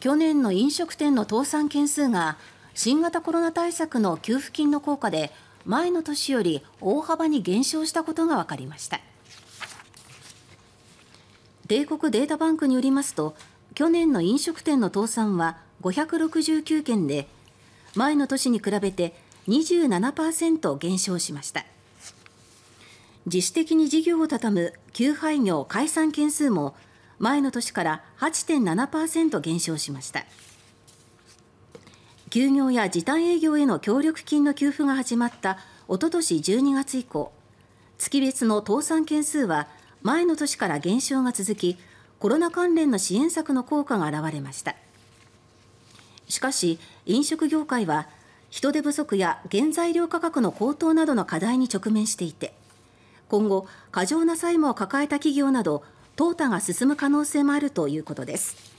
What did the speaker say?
去年の飲食店の倒産件数が新型コロナ対策の給付金の効果で前の年より大幅に減少したことがわかりました帝国データバンクによりますと去年の飲食店の倒産は569件で前の年に比べて27%減少しました自主的に事業を畳む休廃業解散件数も前の年から8.7％減少しました休業や時短営業への協力金の給付が始まったおととし12月以降月別の倒産件数は前の年から減少が続きコロナ関連の支援策の効果が現れましたしかし飲食業界は人手不足や原材料価格の高騰などの課題に直面していて今後過剰な債務を抱えた企業など淘汰が進む可能性もあるということです。